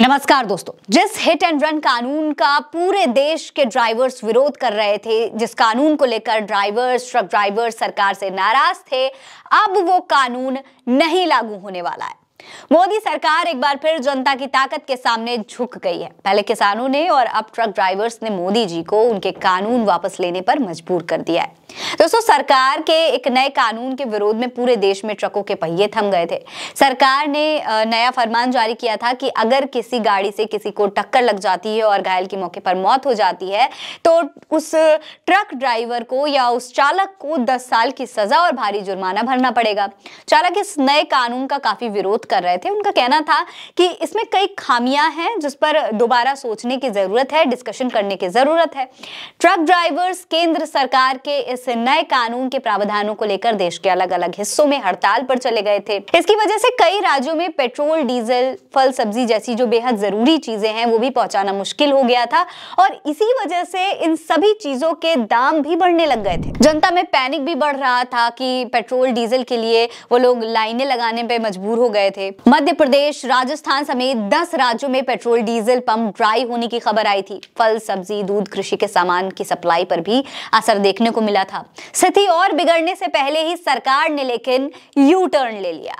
नमस्कार दोस्तों जिस हिट एंड रन कानून का पूरे देश के ड्राइवर्स विरोध कर रहे थे जिस कानून को लेकर ड्राइवर्स ट्रक ड्राइवर्स सरकार से नाराज थे अब वो कानून नहीं लागू होने वाला है मोदी सरकार एक बार फिर जनता की ताकत के सामने झुक गई है पहले किसानों ने और अब ट्रक ड्राइवर्स ने मोदी जी को उनके कानून वापस लेने पर मजबूर कर दिया है दोस्तों सरकार के एक नए कानून के विरोध में पूरे देश में ट्रकों के पहिए थम गए थे सरकार ने नया फरमान जारी किया था कि अगर किसी गाड़ी से किसी को टक्कर लग जाती है और घायल की मौके पर मौत हो जाती है तो उस ट्रक ड्राइवर को या उस चालक को दस साल की सजा और भारी जुर्माना भरना पड़ेगा चालक इस नए कानून का काफी विरोध कर रहे थे उनका कहना था कि इसमें कई खामियां हैं जिस पर दोबारा सोचने की ज़रूरत है डिस्कशन करने की ज़रूरत है ट्रक ड्राइवर्स केंद्र सरकार के इस नए कानून के प्रावधानों को लेकर देश के अलग अलग हिस्सों में हड़ताल पर चले गए थे इसकी वजह से कई राज्यों में पेट्रोल डीजल फल सब्जी जैसी जो बेहद ज़रूरी चीज़ें हैं वो भी पहुंचाना मुश्किल हो गया था और इसी वजह से इन सभी चीज़ों के दाम भी बढ़ने लग गए थे जनता में पैनिक भी बढ़ रहा था कि पेट्रोल डीजल के लिए वो लोग लाइनें लगाने पर मजबूर हो गए थे थे मध्य प्रदेश राजस्थान समेत दस राज्यों में पेट्रोल डीजल पंप ड्राई होने की खबर आई थी फल सब्जी दूध कृषि के सामान की सप्लाई पर भी असर देखने को मिला था स्थिति और बिगड़ने से पहले ही सरकार ने लेकिन यू टर्न ले लिया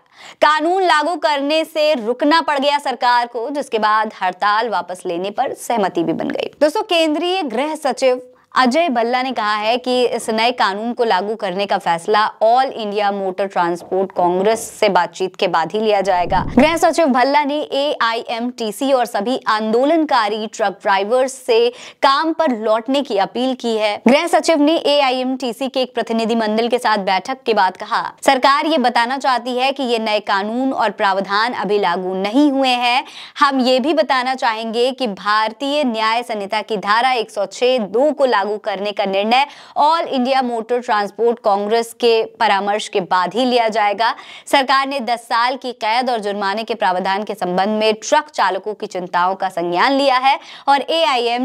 कानून लागू करने से रुकना पड़ गया सरकार को जिसके बाद हड़ताल वापस लेने पर सहमति भी बन गई दोस्तों केंद्रीय गृह सचिव अजय भल्ला ने कहा है कि इस नए कानून को लागू करने का फैसला All India Motor Transport Congress से बातचीत के बाद ही लिया जाएगा गृह सचिव भल्ला ने ए और सभी आंदोलनकारी ट्रक ड्राइवर्स से काम पर लौटने की अपील की है गृह सचिव ने ए के एक प्रतिनिधि मंडल के साथ बैठक के बाद कहा सरकार ये बताना चाहती है की ये नए कानून और प्रावधान अभी लागू नहीं हुए है हम ये भी बताना चाहेंगे की भारतीय न्याय संहिता की धारा एक दो को लागू लागू करने का निर्णय All India Motor Transport Congress के परामर्श के बाद ही लिया जाएगा सरकार ने 10 साल की कैद और जुर्माने के प्रावधान के संबंध में ट्रक चालकों की चिंताओं का संज्ञान लिया है और ए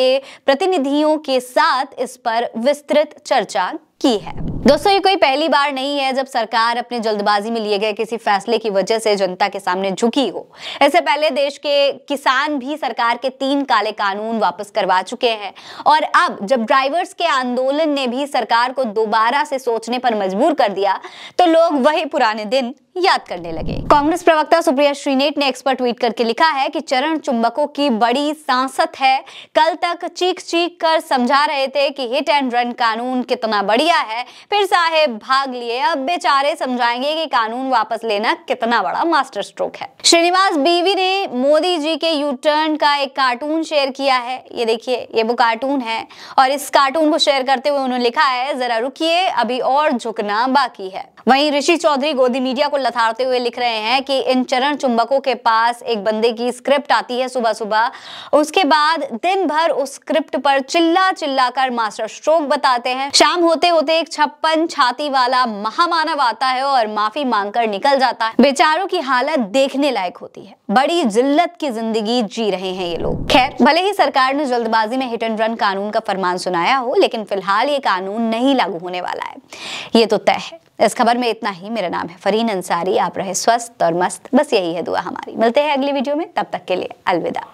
के प्रतिनिधियों के साथ इस पर विस्तृत चर्चा की है दोस्तों ये कोई पहली बार नहीं है जब सरकार अपने जल्दबाजी में लिए गए किसी फैसले की वजह से जनता के सामने झुकी हो इससे पहले देश के किसान भी सरकार के तीन काले कानून वापस करवा चुके हैं और अब जब ड्राइवर्स के आंदोलन ने भी सरकार को दोबारा से सोचने पर मजबूर कर दिया तो लोग वही पुराने दिन याद करने लगे कांग्रेस प्रवक्ता सुप्रिया श्रीनेट ने एक्सपर्ट ट्वीट करके लिखा है कि चरण चुंबकों की बड़ी सांसत है कल तक चीख चीख कर समझा रहे थे कि हिट एंड रन कानून कितना बढ़िया है फिर साहेब भाग लिए अब बेचारे समझाएंगे कि कानून वापस लेना कितना बड़ा मास्टर स्ट्रोक है श्रीनिवास बीवी ने मोदी जी के यू टर्न का एक कार्टून शेयर किया है ये देखिए ये वो कार्टून है और इस कार्टून को शेयर करते हुए उन्होंने लिखा है जरा रुकिए अभी और झुकना बाकी है वहीं ऋषि चौधरी गोदी मीडिया को लथाड़ते हुए लिख रहे हैं कि इन चरण चुंबकों के पास एक बंदे की स्क्रिप्ट आती है सुबह सुबह उसके बाद दिन भर उस स्क्रिप्ट पर चिल्ला चिल्ला कर मास्टर स्ट्रोक बताते हैं शाम होते होते एक छप्पन छाती वाला महामानव आता है और माफी मांगकर निकल जाता है बेचारों की हालत देखने लायक होती है बड़ी जिल्लत की जिंदगी जी रहे हैं ये लोग खैर भले ही सरकार ने जल्दबाजी में हिट एंड रन कानून का फरमान सुनाया हो लेकिन फिलहाल ये कानून नहीं लागू होने वाला है ये तो तय है इस खबर में इतना ही मेरा नाम है फरीन अंसारी आप रहे स्वस्थ और मस्त बस यही है दुआ हमारी मिलते हैं अगली वीडियो में तब तक के लिए अलविदा